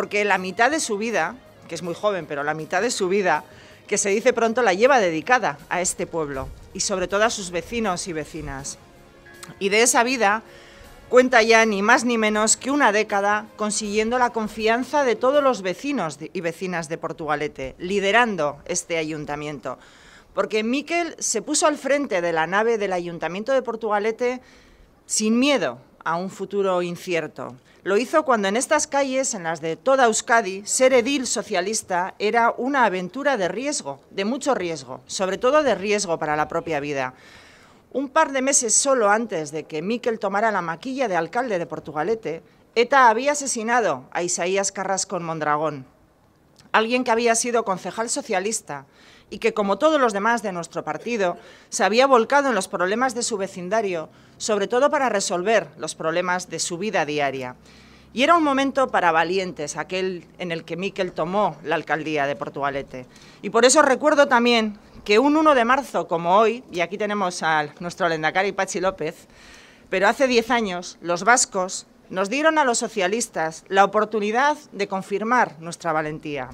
porque la mitad de su vida, que es muy joven, pero la mitad de su vida, que se dice pronto, la lleva dedicada a este pueblo y sobre todo a sus vecinos y vecinas. Y de esa vida cuenta ya ni más ni menos que una década consiguiendo la confianza de todos los vecinos y vecinas de Portugalete, liderando este ayuntamiento. Porque Miquel se puso al frente de la nave del ayuntamiento de Portugalete sin miedo, a un futuro incierto. Lo hizo cuando en estas calles, en las de toda Euskadi, ser edil socialista era una aventura de riesgo, de mucho riesgo, sobre todo de riesgo para la propia vida. Un par de meses solo antes de que Miquel tomara la maquilla de alcalde de Portugalete, ETA había asesinado a Isaías Carrasco Mondragón, alguien que había sido concejal socialista y que, como todos los demás de nuestro partido, se había volcado en los problemas de su vecindario, sobre todo para resolver los problemas de su vida diaria. Y era un momento para valientes, aquel en el que Miquel tomó la alcaldía de Portugalete. Y por eso recuerdo también que un 1 de marzo como hoy, y aquí tenemos a nuestro lendacari Pachi López, pero hace 10 años los vascos nos dieron a los socialistas la oportunidad de confirmar nuestra valentía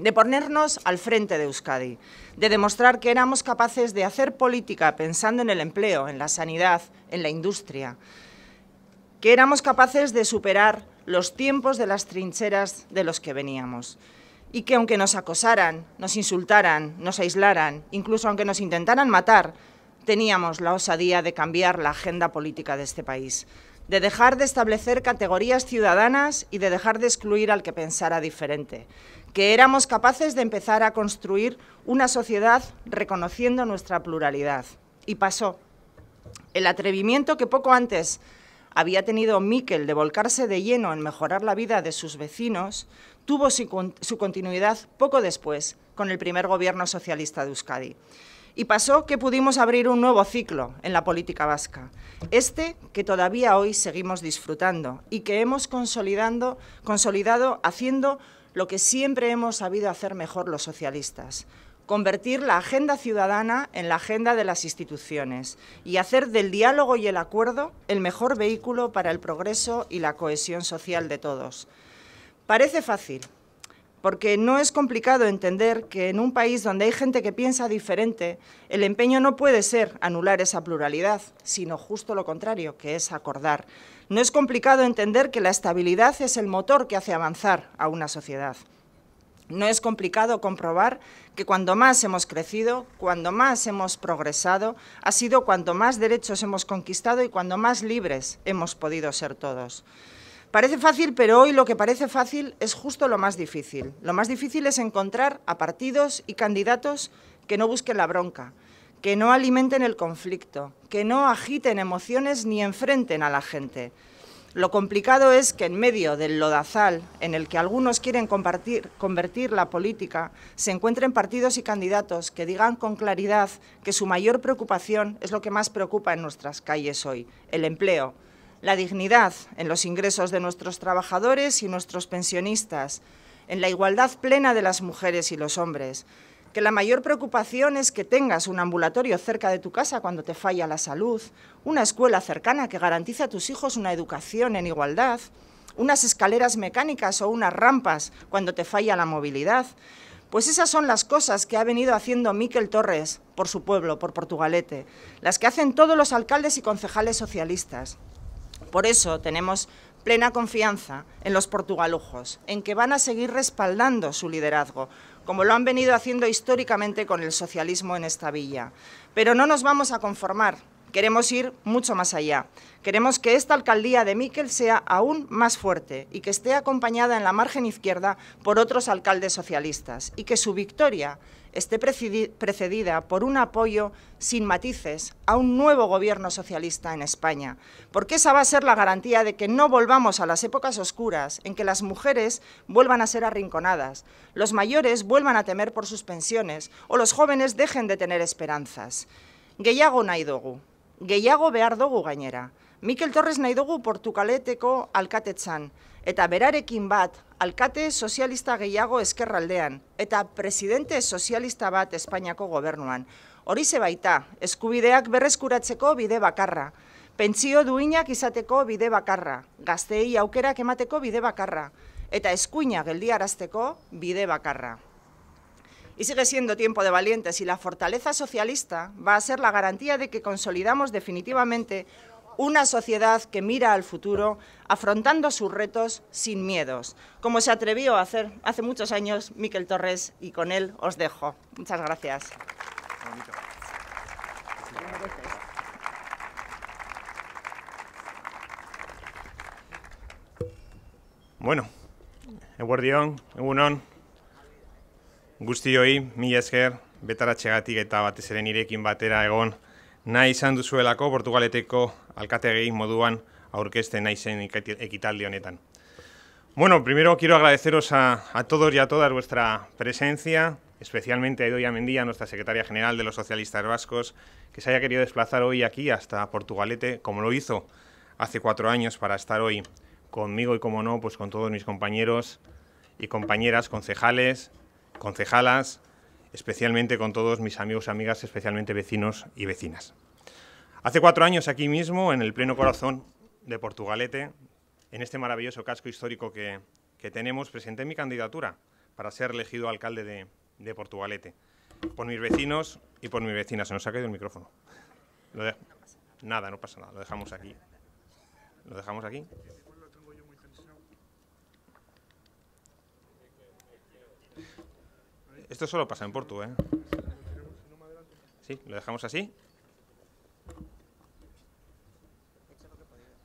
de ponernos al frente de Euskadi, de demostrar que éramos capaces de hacer política pensando en el empleo, en la sanidad, en la industria, que éramos capaces de superar los tiempos de las trincheras de los que veníamos y que aunque nos acosaran, nos insultaran, nos aislaran, incluso aunque nos intentaran matar, teníamos la osadía de cambiar la agenda política de este país de dejar de establecer categorías ciudadanas y de dejar de excluir al que pensara diferente, que éramos capaces de empezar a construir una sociedad reconociendo nuestra pluralidad. Y pasó. El atrevimiento que poco antes había tenido Miquel de volcarse de lleno en mejorar la vida de sus vecinos, tuvo su, continuidad poco después con el primer gobierno socialista de Euskadi. Y pasó que pudimos abrir un nuevo ciclo en la política vasca, este que todavía hoy seguimos disfrutando y que hemos consolidando, consolidado haciendo lo que siempre hemos sabido hacer mejor los socialistas, convertir la agenda ciudadana en la agenda de las instituciones y hacer del diálogo y el acuerdo el mejor vehículo para el progreso y la cohesión social de todos. Parece fácil, porque no es complicado entender que en un país donde hay gente que piensa diferente, el empeño no puede ser anular esa pluralidad, sino justo lo contrario, que es acordar. No es complicado entender que la estabilidad es el motor que hace avanzar a una sociedad. No es complicado comprobar que cuando más hemos crecido, cuando más hemos progresado, ha sido cuando más derechos hemos conquistado y cuando más libres hemos podido ser todos. Parece fácil, pero hoy lo que parece fácil es justo lo más difícil. Lo más difícil es encontrar a partidos y candidatos que no busquen la bronca, que no alimenten el conflicto, que no agiten emociones ni enfrenten a la gente. Lo complicado es que en medio del lodazal en el que algunos quieren convertir la política, se encuentren partidos y candidatos que digan con claridad que su mayor preocupación es lo que más preocupa en nuestras calles hoy, el empleo, la dignidad en los ingresos de nuestros trabajadores y nuestros pensionistas, en la igualdad plena de las mujeres y los hombres, que la mayor preocupación es que tengas un ambulatorio cerca de tu casa cuando te falla la salud, una escuela cercana que garantice a tus hijos una educación en igualdad, unas escaleras mecánicas o unas rampas cuando te falla la movilidad. Pues esas son las cosas que ha venido haciendo Miquel Torres por su pueblo, por Portugalete, las que hacen todos los alcaldes y concejales socialistas. Por eso tenemos plena confianza en los portugalujos, en que van a seguir respaldando su liderazgo, como lo han venido haciendo históricamente con el socialismo en esta villa. Pero no nos vamos a conformar Queremos ir mucho más allá. Queremos que esta alcaldía de Miquel sea aún más fuerte y que esté acompañada en la margen izquierda por otros alcaldes socialistas y que su victoria esté precedida por un apoyo sin matices a un nuevo gobierno socialista en España, porque esa va a ser la garantía de que no volvamos a las épocas oscuras en que las mujeres vuelvan a ser arrinconadas, los mayores vuelvan a temer por sus pensiones o los jóvenes dejen de tener esperanzas. gehiago behar dugu gainera. Mikel Torres nahi dugu Portugaleteko alkatetzan, eta berarekin bat, alkate sozialista gehiago eskerraldean, eta presidente sozialista bat Espainiako gobernuan. Hori zebaita, eskubideak berrezkuratzeko bide bakarra, pentsio duinak izateko bide bakarra, gazteei aukerak emateko bide bakarra, eta eskuina geldiarazteko bide bakarra. y sigue siendo tiempo de valientes y la fortaleza socialista va a ser la garantía de que consolidamos definitivamente una sociedad que mira al futuro afrontando sus retos sin miedos, como se atrevió a hacer hace muchos años Miquel Torres y con él os dejo. Muchas gracias. Bueno, Eguardión, unón gustillo mila esker, betaratxegatik eta batez ere nirekin batera egon nahi izan duzuelako Portugaleteko alkategei moduan aurkezten nahi zen Leonetan. honetan. Bueno, primero quiero agradeceros a, todos y a todas vuestra presencia, especialmente a Edoia Mendía, nuestra secretaria general de los socialistas vascos, que se haya querido desplazar hoy aquí hasta Portugalete, como lo hizo hace cuatro años, para estar hoy conmigo y, como no, pues con todos mis compañeros y compañeras concejales, concejalas, especialmente con todos mis amigos, y amigas, especialmente vecinos y vecinas. Hace cuatro años aquí mismo, en el pleno corazón de Portugalete, en este maravilloso casco histórico que, tenemos, presenté mi candidatura para ser elegido alcalde de, Portugalete. Por mis vecinos y por mis vecinas. Se nos ha caído el micrófono. Nada, no pasa nada. Lo dejamos aquí. Lo dejamos aquí. Esto solo pasa en Portu, ¿eh? Sí, lo dejamos así.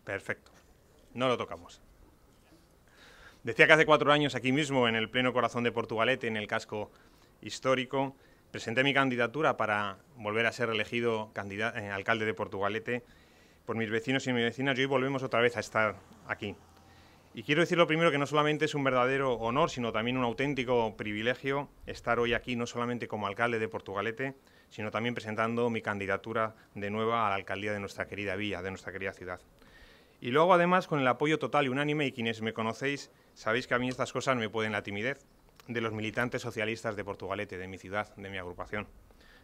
Perfecto. No lo tocamos. Decía que hace cuatro años, aquí mismo, en el pleno corazón de Portugalete, en el casco histórico, presenté mi candidatura para volver a ser elegido eh, alcalde de Portugalete por mis vecinos y mis vecinas. Y hoy volvemos otra vez a estar aquí. Y quiero decir lo primero que no solamente es un verdadero honor, sino también un auténtico privilegio estar hoy aquí, no solamente como alcalde de Portugalete, sino también presentando mi candidatura de nueva a la alcaldía de nuestra querida villa, de nuestra querida ciudad. Y luego además con el apoyo total y unánime, y quienes me conocéis sabéis que a mí estas cosas me pueden la timidez, de los militantes socialistas de Portugalete, de mi ciudad, de mi agrupación,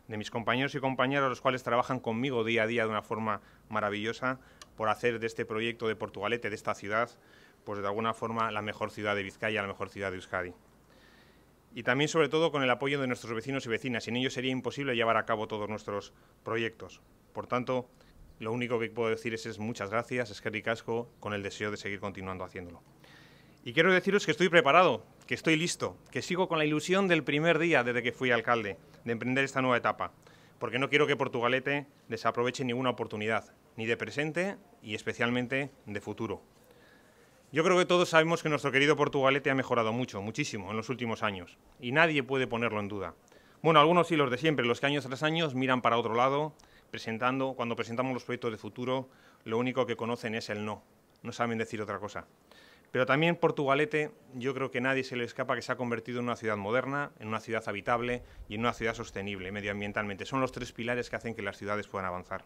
de mis compañeros y compañeras, los cuales trabajan conmigo día a día de una forma maravillosa por hacer de este proyecto de Portugalete, de esta ciudad, pues de alguna forma la mejor ciudad de Vizcaya, la mejor ciudad de Euskadi. Y también, sobre todo, con el apoyo de nuestros vecinos y vecinas. Sin ellos sería imposible llevar a cabo todos nuestros proyectos. Por tanto, lo único que puedo decir es, muchas gracias, es que ricasco, con el deseo de seguir continuando haciéndolo. Y quiero deciros que estoy preparado, que estoy listo, que sigo con la ilusión del primer día desde que fui alcalde, de emprender esta nueva etapa, porque no quiero que Portugalete desaproveche ninguna oportunidad, ni de presente y especialmente de futuro. Yo creo que todos sabemos que nuestro querido Portugalete ha mejorado mucho, muchísimo, en los últimos años, y nadie puede ponerlo en duda. Bueno, algunos sí los de siempre, los que años tras años miran para otro lado, presentando, cuando presentamos los proyectos de futuro, lo único que conocen es el no, no saben decir otra cosa. Pero también Portugalete, yo creo que nadie se le escapa que se ha convertido en una ciudad moderna, en una ciudad habitable y en una ciudad sostenible medioambientalmente. Son los tres pilares que hacen que las ciudades puedan avanzar.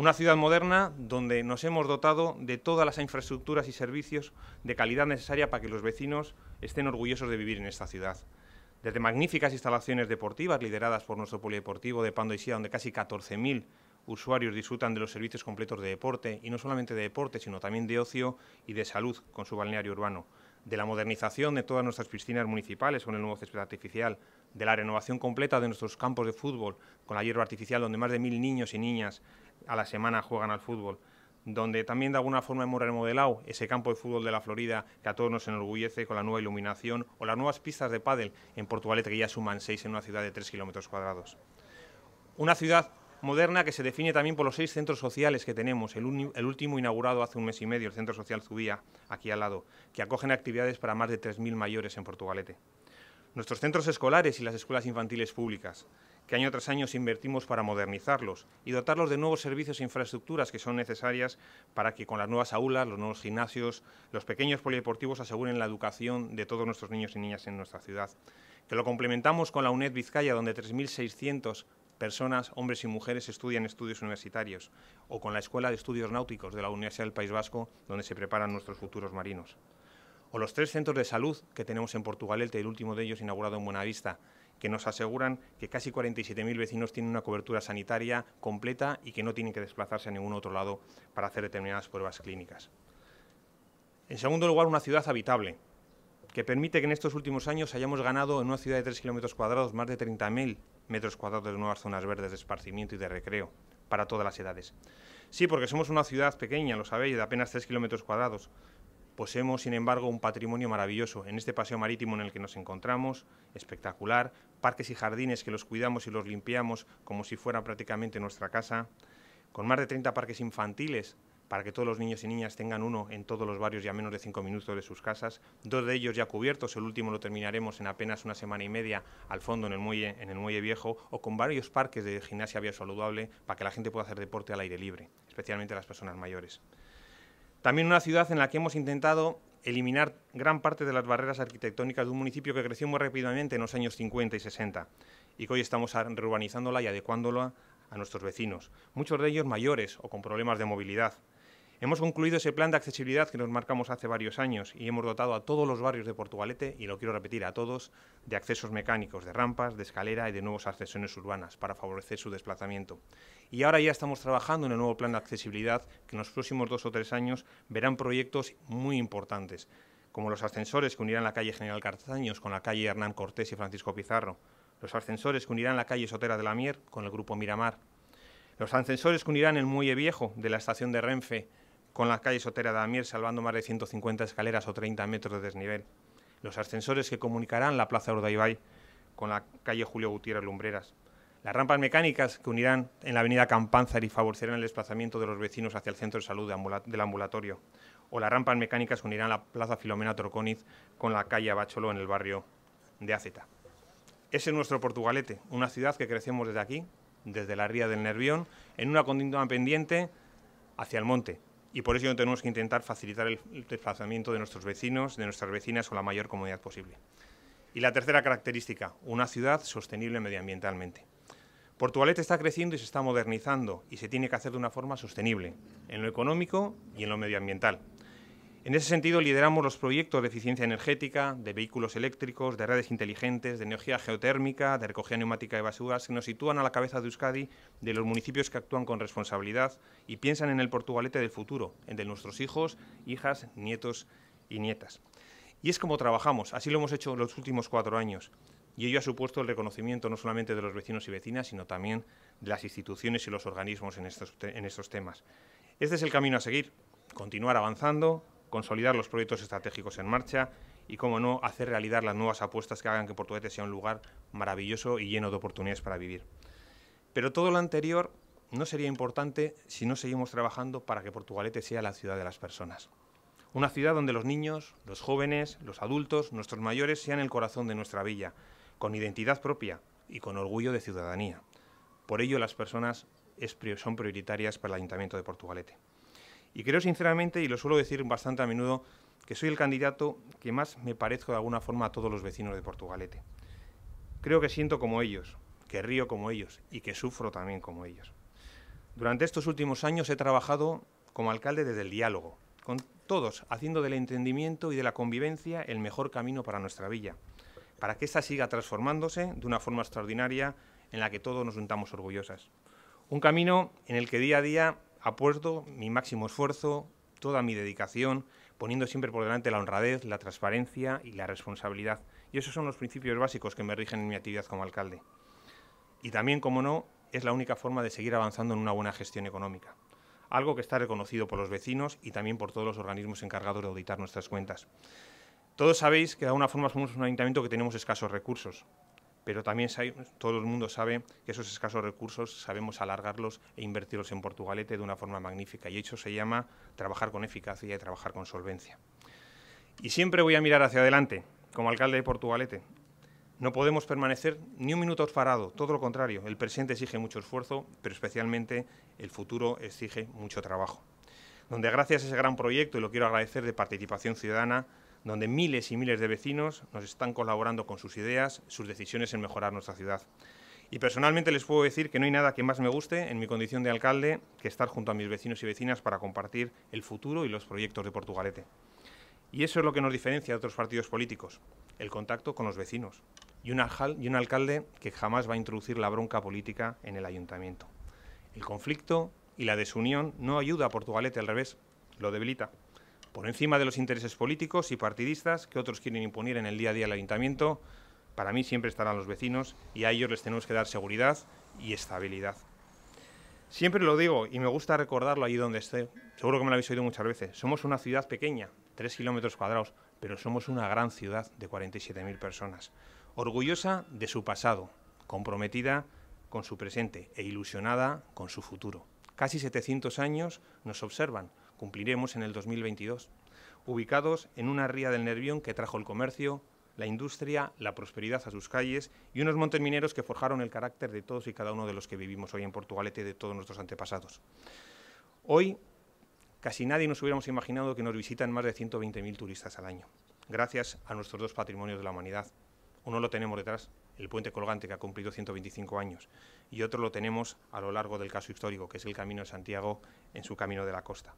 Una ciudad moderna donde nos hemos dotado de todas las infraestructuras y servicios de calidad necesaria para que los vecinos estén orgullosos de vivir en esta ciudad. Desde magníficas instalaciones deportivas lideradas por nuestro polideportivo de Pando donde casi 14.000 usuarios disfrutan de los servicios completos de deporte, y no solamente de deporte, sino también de ocio y de salud con su balneario urbano de la modernización de todas nuestras piscinas municipales con el nuevo césped artificial, de la renovación completa de nuestros campos de fútbol con la hierba artificial donde más de mil niños y niñas a la semana juegan al fútbol, donde también de alguna forma hemos remodelado ese campo de fútbol de la Florida que a todos nos enorgullece con la nueva iluminación o las nuevas pistas de pádel en Portugalete que ya suman seis en una ciudad de tres kilómetros cuadrados. Una ciudad moderna que se define también por los seis centros sociales que tenemos, el, el, último inaugurado hace un mes y medio, el Centro Social Zubía, aquí al lado, que acogen actividades para más de 3.000 mayores en Portugalete. Nuestros centros escolares y las escuelas infantiles públicas, que año tras año invertimos para modernizarlos y dotarlos de nuevos servicios e infraestructuras que son necesarias para que con las nuevas aulas, los nuevos gimnasios, los pequeños polideportivos aseguren la educación de todos nuestros niños y niñas en nuestra ciudad. Que lo complementamos con la UNED Vizcaya, donde 3.600 personas, hombres y mujeres, estudian estudios universitarios, o con la Escuela de Estudios Náuticos de la Universidad del País Vasco, donde se preparan nuestros futuros marinos. O los tres centros de salud que tenemos en Portugalete, el último de ellos inaugurado en Buenavista, que nos aseguran que casi 47.000 vecinos tienen una cobertura sanitaria completa y que no tienen que desplazarse a ningún otro lado para hacer determinadas pruebas clínicas. En segundo lugar, una ciudad habitable, que permite que en estos últimos años hayamos ganado en una ciudad de 3 kilómetros cuadrados más de 30.000 metros cuadrados de nuevas zonas verdes de esparcimiento y de recreo para todas las edades. Sí, porque somos una ciudad pequeña, lo sabéis, de apenas 3 kilómetros cuadrados, Poseemos, sin embargo, un patrimonio maravilloso en este paseo marítimo en el que nos encontramos, espectacular, parques y jardines que los cuidamos y los limpiamos como si fuera prácticamente nuestra casa, con más de 30 parques infantiles para que todos los niños y niñas tengan uno en todos los barrios y a menos de cinco minutos de sus casas, dos de ellos ya cubiertos, el último lo terminaremos en apenas una semana y media al fondo en el muelle, en el muelle viejo, o con varios parques de gimnasia biosaludable para que la gente pueda hacer deporte al aire libre, especialmente las personas mayores. También una ciudad en la que hemos intentado eliminar gran parte de las barreras arquitectónicas de un municipio que creció muy rápidamente en los años 50 y 60 y que hoy estamos reurbanizándola y adecuándola a nuestros vecinos, muchos de ellos mayores o con problemas de movilidad. Hemos concluido ese plan de accesibilidad que nos marcamos hace varios años y hemos dotado a todos los barrios de Portugalete, y lo quiero repetir a todos, de accesos mecánicos, de rampas, de escalera y de nuevas accesiones urbanas para favorecer su desplazamiento. Y ahora ya estamos trabajando en el nuevo plan de accesibilidad que en los próximos dos o tres años verán proyectos muy importantes, como los ascensores que unirán la calle General Cartaños con la calle Hernán Cortés y Francisco Pizarro, los ascensores que unirán la calle Sotera de la Mier con el grupo Miramar, los ascensores que unirán el muelle viejo de la estación de Renfe con la calle Sotera de Amir salvando más de 150 escaleras o 30 metros de desnivel. Los ascensores que comunicarán la Plaza Urdaibai con la calle Julio Gutiérrez Lumbreras. Las rampas mecánicas que unirán en la avenida Campánzar y favorecerán el desplazamiento de los vecinos hacia el centro de salud del ambulatorio. O las rampas mecánicas que unirán la Plaza Filomena Torconiz con la calle Abacholo en el barrio de Aceta. Ese es nuestro Portugalete, una ciudad que crecemos desde aquí, desde la ría del Nervión, en una continua pendiente hacia el monte, y por eso tenemos que intentar facilitar el desplazamiento de nuestros vecinos, de nuestras vecinas con la mayor comodidad posible. Y la tercera característica, una ciudad sostenible medioambientalmente. Portugalete está creciendo y se está modernizando y se tiene que hacer de una forma sostenible, en lo económico y en lo medioambiental. En ese sentido, lideramos los proyectos de eficiencia energética, de vehículos eléctricos, de redes inteligentes, de energía geotérmica, de recogida neumática de basuras, que nos sitúan a la cabeza de Euskadi de los municipios que actúan con responsabilidad y piensan en el Portugalete del futuro, en de nuestros hijos, hijas, nietos y nietas. Y es como trabajamos, así lo hemos hecho los últimos cuatro años. Y ello ha supuesto el reconocimiento no solamente de los vecinos y vecinas, sino también de las instituciones y los organismos en estos, en estos temas. Este es el camino a seguir, continuar avanzando, consolidar los proyectos estratégicos en marcha y, cómo no, hacer realidad las nuevas apuestas que hagan que Portugalete sea un lugar maravilloso y lleno de oportunidades para vivir. Pero todo lo anterior no sería importante si no seguimos trabajando para que Portugalete sea la ciudad de las personas. Una ciudad donde los niños, los jóvenes, los adultos, nuestros mayores sean el corazón de nuestra villa, con identidad propia y con orgullo de ciudadanía. Por ello, las personas son prioritarias para el Ayuntamiento de Portugalete. Y creo sinceramente, y lo suelo decir bastante a menudo, que soy el candidato que más me parezco de alguna forma a todos los vecinos de Portugalete. Creo que siento como ellos, que río como ellos y que sufro también como ellos. Durante estos últimos años he trabajado como alcalde desde el diálogo, con todos, haciendo del entendimiento y de la convivencia el mejor camino para nuestra villa, para que ésta siga transformándose de una forma extraordinaria en la que todos nos juntamos orgullosas. Un camino en el que día a día apuesto mi máximo esfuerzo, toda mi dedicación, poniendo siempre por delante la honradez, la transparencia y la responsabilidad. Y esos son los principios básicos que me rigen en mi actividad como alcalde. Y también, como no, es la única forma de seguir avanzando en una buena gestión económica, algo que está reconocido por los vecinos y también por todos los organismos encargados de auditar nuestras cuentas. Todos sabéis que de alguna forma somos un ayuntamiento que tenemos escasos recursos pero también todo el mundo sabe que esos escasos recursos sabemos alargarlos e invertirlos en Portugalete de una forma magnífica y eso se llama trabajar con eficacia y trabajar con solvencia. Y siempre voy a mirar hacia adelante, como alcalde de Portugalete. No podemos permanecer ni un minuto parado, todo lo contrario, el presente exige mucho esfuerzo, pero especialmente el futuro exige mucho trabajo. Donde gracias a ese gran proyecto, y lo quiero agradecer, de participación ciudadana, donde miles y miles de vecinos nos están colaborando con sus ideas, sus decisiones en mejorar nuestra ciudad. Y personalmente les puedo decir que no hay nada que más me guste en mi condición de alcalde que estar junto a mis vecinos y vecinas para compartir el futuro y los proyectos de Portugalete. Y eso es lo que nos diferencia de otros partidos políticos, el contacto con los vecinos y un, alcalde que jamás va a introducir la bronca política en el ayuntamiento. El conflicto y la desunión no ayuda a Portugalete, al revés, lo debilita por encima de los intereses políticos y partidistas que otros quieren imponer en el día a día al ayuntamiento, para mí siempre estarán los vecinos y a ellos les tenemos que dar seguridad y estabilidad. Siempre lo digo y me gusta recordarlo allí donde esté. Seguro que me lo habéis oído muchas veces. Somos una ciudad pequeña, tres kilómetros cuadrados, pero somos una gran ciudad de 47.000 personas. Orgullosa de su pasado, comprometida con su presente e ilusionada con su futuro. Casi 700 años nos observan cumpliremos en el 2022, ubicados en una ría del Nervión que trajo el comercio, la industria, la prosperidad a sus calles y unos montes mineros que forjaron el carácter de todos y cada uno de los que vivimos hoy en Portugalete y de todos nuestros antepasados. Hoy casi nadie nos hubiéramos imaginado que nos visitan más de 120.000 turistas al año, gracias a nuestros dos patrimonios de la humanidad. Uno lo tenemos detrás, el puente colgante que ha cumplido 125 años, y otro lo tenemos a lo largo del caso histórico, que es el Camino de Santiago en su camino de la costa.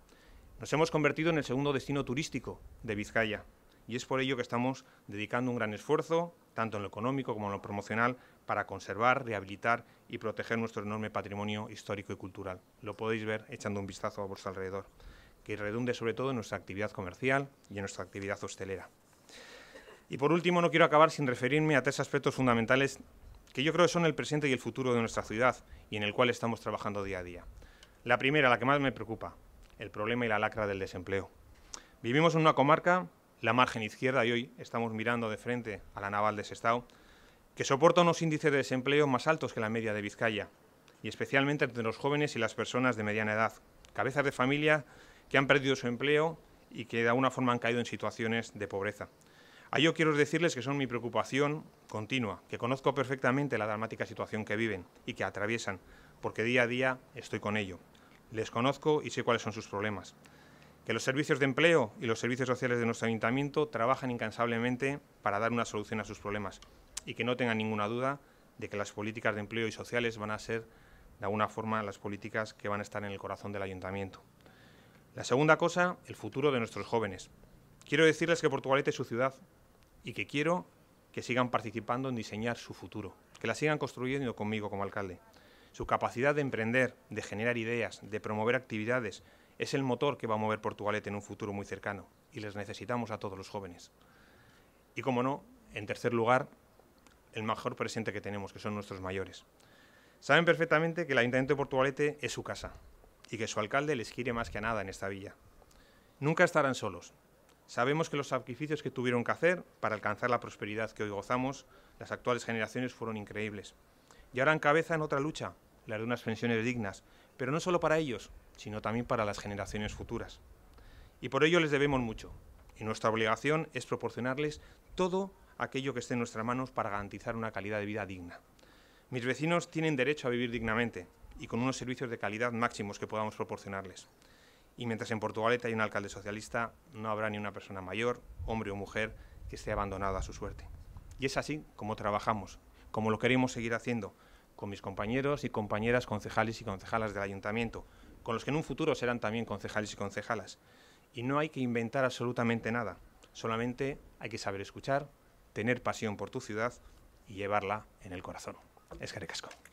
Nos hemos convertido en el segundo destino turístico de Vizcaya y es por ello que estamos dedicando un gran esfuerzo, tanto en lo económico como en lo promocional, para conservar, rehabilitar y proteger nuestro enorme patrimonio histórico y cultural. Lo podéis ver echando un vistazo a vuestro alrededor, que redunde sobre todo en nuestra actividad comercial y en nuestra actividad hostelera. Y por último, no quiero acabar sin referirme a tres aspectos fundamentales que yo creo que son el presente y el futuro de nuestra ciudad y en el cual estamos trabajando día a día. La primera, la que más me preocupa, el problema y la lacra del desempleo. Vivimos en una comarca, la margen izquierda, y hoy estamos mirando de frente a la naval de Sestao, que soporta unos índices de desempleo más altos que la media de Vizcaya, y especialmente entre los jóvenes y las personas de mediana edad, cabezas de familia que han perdido su empleo y que de alguna forma han caído en situaciones de pobreza. A ello quiero decirles que son mi preocupación continua, que conozco perfectamente la dramática situación que viven y que atraviesan, porque día a día estoy con ello les conozco y sé cuáles son sus problemas. Que los servicios de empleo y los servicios sociales de nuestro ayuntamiento trabajan incansablemente para dar una solución a sus problemas y que no tengan ninguna duda de que las políticas de empleo y sociales van a ser, de alguna forma, las políticas que van a estar en el corazón del ayuntamiento. La segunda cosa, el futuro de nuestros jóvenes. Quiero decirles que Portugalete es su ciudad y que quiero que sigan participando en diseñar su futuro, que la sigan construyendo conmigo como alcalde. Su capacidad de emprender, de generar ideas, de promover actividades, es el motor que va a mover Portugalete en un futuro muy cercano y les necesitamos a todos los jóvenes. Y como no, en tercer lugar, el mejor presente que tenemos, que son nuestros mayores. Saben perfectamente que el Ayuntamiento de Portugalete es su casa y que su alcalde les quiere más que a nada en esta villa. Nunca estarán solos. Sabemos que los sacrificios que tuvieron que hacer para alcanzar la prosperidad que hoy gozamos las actuales generaciones fueron increíbles y ahora en otra lucha, la de unas pensiones dignas, pero no solo para ellos, sino también para las generaciones futuras. Y por ello les debemos mucho, y nuestra obligación es proporcionarles todo aquello que esté en nuestras manos para garantizar una calidad de vida digna. Mis vecinos tienen derecho a vivir dignamente y con unos servicios de calidad máximos que podamos proporcionarles. Y mientras en Portugaleta hay un alcalde socialista, no habrá ni una persona mayor, hombre o mujer, que esté abandonada a su suerte. Y es así como trabajamos como lo queremos seguir haciendo con mis compañeros y compañeras concejales y concejalas del ayuntamiento, con los que en un futuro serán también concejales y concejalas. Y no hay que inventar absolutamente nada, solamente hay que saber escuchar, tener pasión por tu ciudad y llevarla en el corazón. Es que